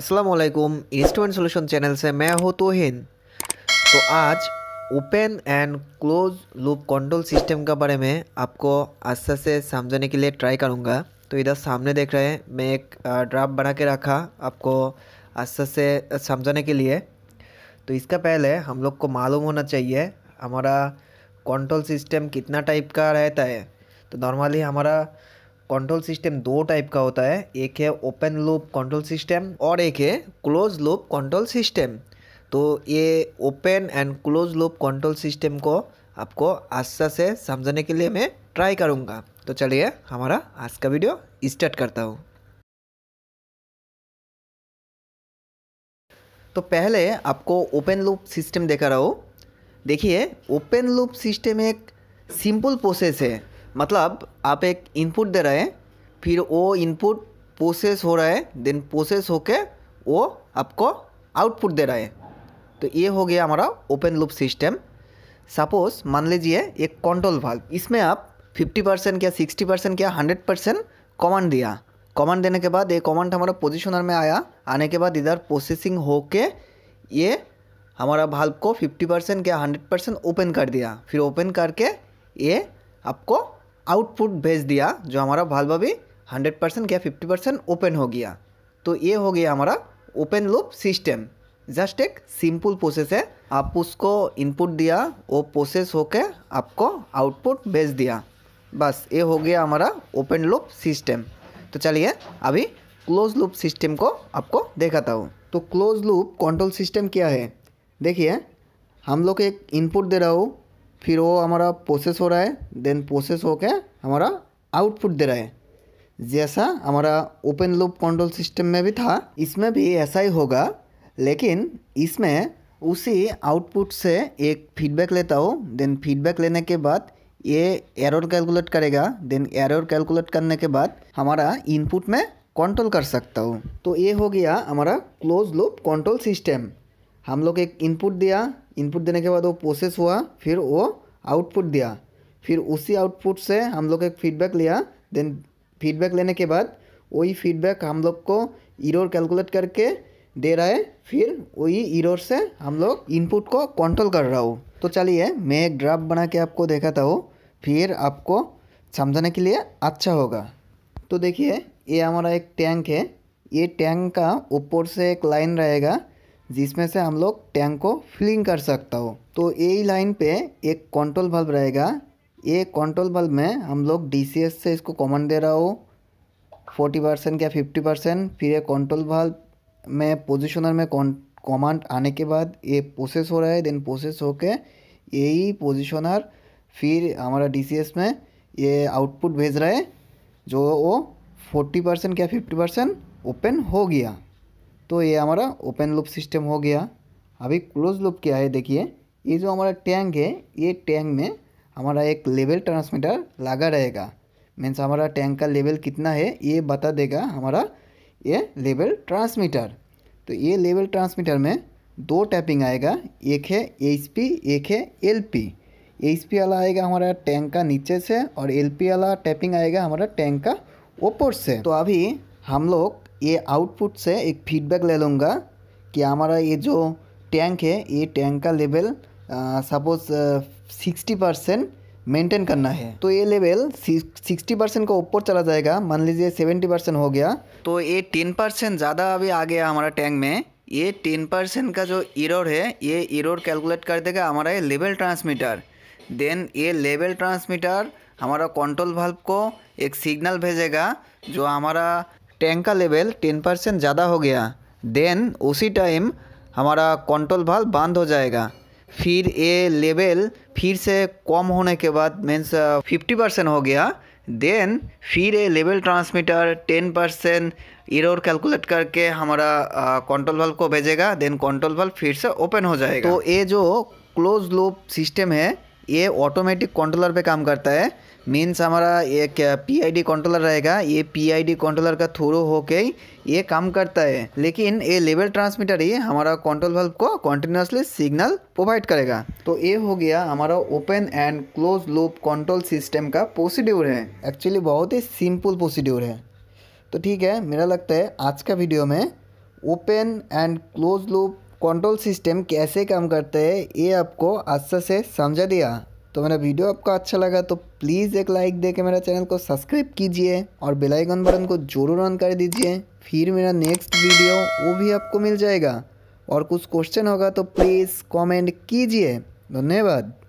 असलकुम instrument solution channel से मैं हूँ तोहिन तो आज open and close loop control system के बारे में आपको अच्छे से समझने के लिए ट्राई करूँगा तो इधर सामने देख रहे हैं मैं एक ड्राफ्ट बना के रखा आपको अच्छे से समझाने के लिए तो इसका पहले हम लोग को मालूम होना चाहिए हमारा कंट्रोल सिस्टम कितना टाइप का रहता है तो नॉर्मली हमारा कंट्रोल सिस्टम दो टाइप का होता है एक है ओपन लूप कंट्रोल सिस्टम और एक है क्लोज लूप कंट्रोल सिस्टम तो ये open and close loop control system को आपको अच्छा से समझने के लिए मैं ट्राई करूँगा तो चलिए हमारा आज का वीडियो स्टार्ट करता हूँ तो पहले आपको ओपन लूप सिस्टम देखा रहा हूँ देखिए ओपन लूप सिस्टम एक सिंपल प्रोसेस है मतलब आप एक इनपुट दे रहे हैं फिर वो इनपुट प्रोसेस हो रहा है देन प्रोसेस होके वो आपको आउटपुट दे रहा है तो ये हो गया हमारा ओपन लूप सिस्टम सपोज मान लीजिए एक कंट्रोल वाल्व इसमें आप 50 परसेंट क्या 60 परसेंट क्या 100 परसेंट कमांड दिया कमांड देने के बाद ये कमांड हमारा पोजिशनर में आया आने के बाद इधर प्रोसेसिंग होके ये हमारा वाल्व को 50 परसेंट क्या 100 परसेंट ओपन कर दिया फिर ओपन करके ये आपको आउटपुट भेज दिया जो हमारा वाल्व अभी हंड्रेड परसेंट या फिफ्टी परसेंट ओपन हो गया तो ये हो गया हमारा ओपन लूप सिस्टम जस्ट एक सिंपल प्रोसेस है आप उसको इनपुट दिया वो प्रोसेस होके आपको आउटपुट भेज दिया बस ये हो गया हमारा ओपन लूप सिस्टम तो चलिए अभी क्लोज लूप सिस्टम को आपको देखाता हूँ तो क्लोज लूप कंट्रोल सिस्टम क्या है देखिए हम लोग एक इनपुट दे रहा हूँ फिर वो हमारा प्रोसेस हो रहा है देन प्रोसेस होकर हमारा आउटपुट दे रहा है जैसा हमारा ओपन लूप कंट्रोल सिस्टम में भी था इसमें भी ऐसा ही होगा लेकिन इसमें उसी आउटपुट से एक फीडबैक लेता हो देन फीडबैक लेने के बाद ये एरर कैलकुलेट करेगा देन एरर कैलकुलेट करने के बाद हमारा इनपुट में कंट्रोल कर सकता हूँ तो ये हो गया हमारा क्लोज लूप कंट्रोल सिस्टम हम लोग एक इनपुट दिया इनपुट देने के बाद वो प्रोसेस हुआ फिर वो आउटपुट दिया फिर उसी आउटपुट से हम लोग एक फीडबैक लिया देन फीडबैक लेने के बाद वही फीडबैक हम लोग को इरोर कैलकुलेट करके दे रहा है फिर वही इरोर से हम लोग इनपुट को कंट्रोल कर रहा हूँ तो चलिए मैं एक ड्राफ्ट बना के आपको देखाता हूँ फिर आपको समझाने के लिए अच्छा होगा तो देखिए ये हमारा एक टैंक है ये टैंक का ऊपर से एक लाइन रहेगा जिसमें से हम लोग टैंक को फिलिंग कर सकता हो तो यही लाइन पे एक कंट्रोल बल्ब रहेगा ये कंट्रोल बल्ब में हम लोग डी से इसको कॉमन दे रहा हो फोर्टी परसेंट या फिफ्टी परसेंट फिर ये कंट्रोल बल्ब में पोजिशनर में कॉमांड आने के बाद ये प्रोसेस हो रहा है देन प्रोसेस होके यही पोजिशनर फिर हमारा डी में ये आउटपुट भेज रहा है जो वो फोर्टी परसेंट या फिफ्टी परसेंट ओपन हो गया तो ये हमारा ओपन लूप सिस्टम हो गया अभी क्लोज लूप क्या है देखिए ये जो हमारा टैंक है ये टैंक में हमारा एक लेवल ट्रांसमीटर लगा रहेगा मीन्स हमारा टैंक का लेवल कितना है ये बता देगा हमारा ये लेवल ट्रांसमीटर तो ये लेवल ट्रांसमीटर में दो टैपिंग आएगा एक है एच पी एक है एल पी एच पी वाला आएगा हमारा टैंक का नीचे से और एल पी वाला टैपिंग आएगा हमारा टैंक का ऊपर से तो अभी हम लोग ये आउटपुट से एक फीडबैक ले लूँगा कि हमारा ये जो टैंक है ये टैंक का level suppose sixty percent maintain करना है तो ये लेवल सिक्सटी परसेंट का ऊपर चला जाएगा मान लीजिए सेवेंटी परसेंट हो गया तो ये टेन परसेंट ज़्यादा अभी आ गया हमारा टैंक में ये टेन परसेंट का जो इरोर है ये इरोर कैलकुलेट कर देगा हमारा ये level transmitter then level level ट्रांसमीटर हमारा कंट्रोल वाल्व को एक सिग्नल भेजेगा जो हमारा टैंक का लेवल टेन परसेंट ज़्यादा हो गया देन उसी टाइम हमारा कंट्रोल वाल्व बंद हो जाएगा फिर ये लेवल फिर से कम होने के बाद मीन्स फिफ्टी uh, परसेंट हो गया देन फिर ये level transmitter ten percent error calculate करके हमारा कंट्रोल uh, वाल्व को भेजेगा देन कंट्रोल वाल्व फिर से ओपन हो जाएगा तो ये जो क्लोज लूप सिस्टम है ये ऑटोमेटिक कंट्रोलर पे काम करता है मीन्स हमारा एक पीआईडी कंट्रोलर रहेगा ये पीआईडी कंट्रोलर का थ्रू होके ये काम करता है लेकिन ये लेवल ट्रांसमीटर ही हमारा कंट्रोल वाल्व को कॉन्टिन्यूसली सिग्नल प्रोवाइड करेगा तो ये हो गया हमारा open and close loop control system का प्रोसीड्यूर है एक्चुअली बहुत ही सिंपल प्रोसीड्यूर है तो ठीक है मेरा लगता है आज का वीडियो में open and close loop control system कैसे काम करते हैं ये आपको अच्छा से समझा दिया तो मेरा वीडियो आपको अच्छा लगा तो प्लीज़ एक लाइक दे के मेरा चैनल को सब्सक्राइब कीजिए और बेल आइकन बटन को जरूर ऑन कर दीजिए फिर मेरा नेक्स्ट वीडियो वो भी आपको मिल जाएगा और कुछ क्वेश्चन होगा तो प्लीज़ कमेंट कीजिए धन्यवाद